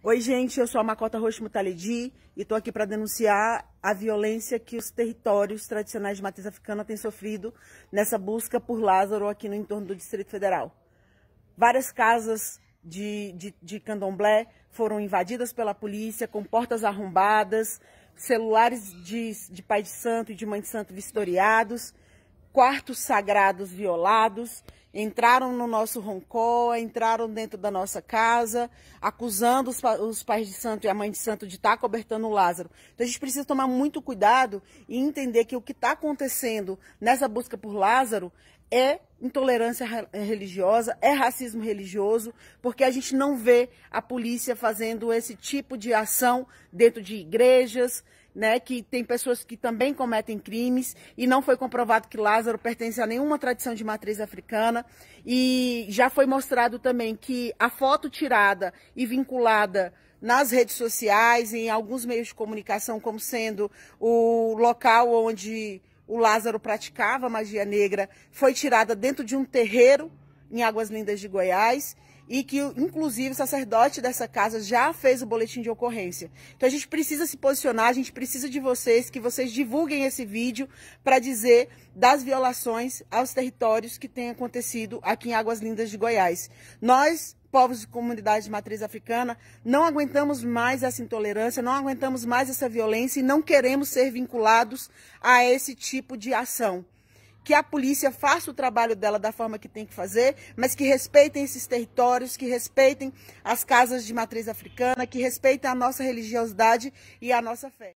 Oi, gente, eu sou a Macota Roshmo Taledi e estou aqui para denunciar a violência que os territórios tradicionais de matriz africana têm sofrido nessa busca por Lázaro aqui no entorno do Distrito Federal. Várias casas de, de, de candomblé foram invadidas pela polícia, com portas arrombadas, celulares de, de pai de santo e de mãe de santo vistoriados quartos sagrados violados, entraram no nosso roncó, entraram dentro da nossa casa, acusando os, os, pais de santo e a mãe de santo de estar tá cobertando o Lázaro. Então a gente precisa tomar muito cuidado e entender que o que está acontecendo nessa busca por Lázaro é intolerância religiosa, é racismo religioso, porque a gente não vê a polícia fazendo esse tipo de ação dentro de igrejas, né, que tem pessoas que também cometem crimes e não foi comprovado que Lázaro pertence a nenhuma tradição de matriz africana e já foi mostrado também que a foto tirada e vinculada nas redes sociais, em alguns meios de comunicação como sendo o local onde o Lázaro praticava magia negra, foi tirada dentro de um terreiro em Águas Lindas de Goiás e que, inclusive, o sacerdote dessa casa já fez o boletim de ocorrência. Então a gente precisa se posicionar, a gente precisa de vocês, que vocês divulguem esse vídeo para dizer das violações aos territórios que têm acontecido aqui em Águas Lindas de Goiás. Nós, povos de comunidade de matriz africana, não aguentamos mais essa intolerância, não aguentamos mais essa violência e não queremos ser vinculados a esse tipo de ação que a polícia faça o trabalho dela da forma que tem que fazer, mas que respeitem esses territórios, que respeitem as casas de matriz africana, que respeitem a nossa religiosidade e a nossa fé.